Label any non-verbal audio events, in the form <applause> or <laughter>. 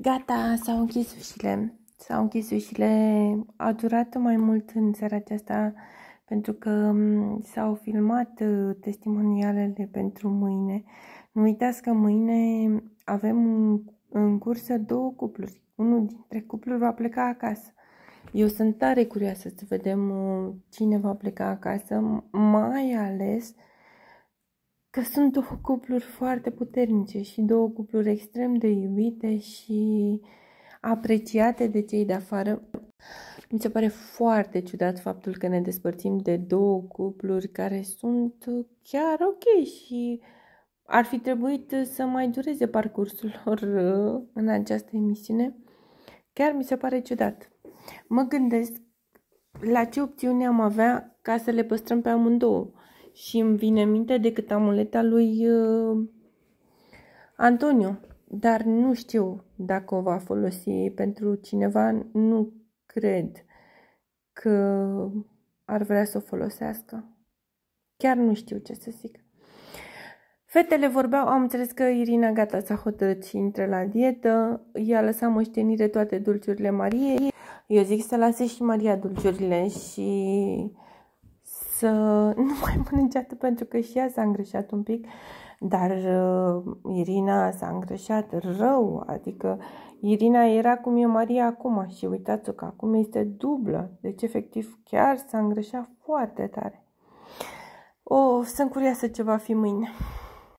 Gata, s-au închis ușile. S-au închis ușile. A durat mai mult în seara aceasta pentru că mm, s-au filmat uh, testimonialele pentru mâine. Nu uitați că mâine avem în cursă două cupluri. Unul dintre cupluri va pleca acasă. Eu sunt tare curioasă să vedem uh, cine va pleca acasă, mai ales uh, că sunt două cupluri foarte puternice și două cupluri extrem de iubite și apreciate de cei de afară. Mi se pare foarte ciudat faptul că ne despărțim de două cupluri care sunt chiar ok și ar fi trebuit să mai dureze parcursul lor uh, în această emisiune. Chiar mi se pare ciudat. Mă gândesc la ce opțiune am avea ca să le păstrăm pe amândouă și îmi vine în minte decât amuleta lui uh, Antonio. Dar nu știu dacă o va folosi pentru cineva, nu cred că ar vrea să o folosească. Chiar nu știu ce să zic. Fetele vorbeau, am înțeles că Irina gata s-a hotărât și intră la dietă, i-a lăsat moștenire toate dulciurile Mariei. Eu zic să lase și Maria dulciurile și să <laughs> nu mai mănânce atât pentru că și ea s-a îngreșat un pic, dar uh, Irina s-a îngreșat rău, adică Irina era cum e Maria acum și uitați-o că acum este dublă, deci efectiv chiar s-a îngreșat foarte tare. O, oh, sunt curioasă ce va fi mâine.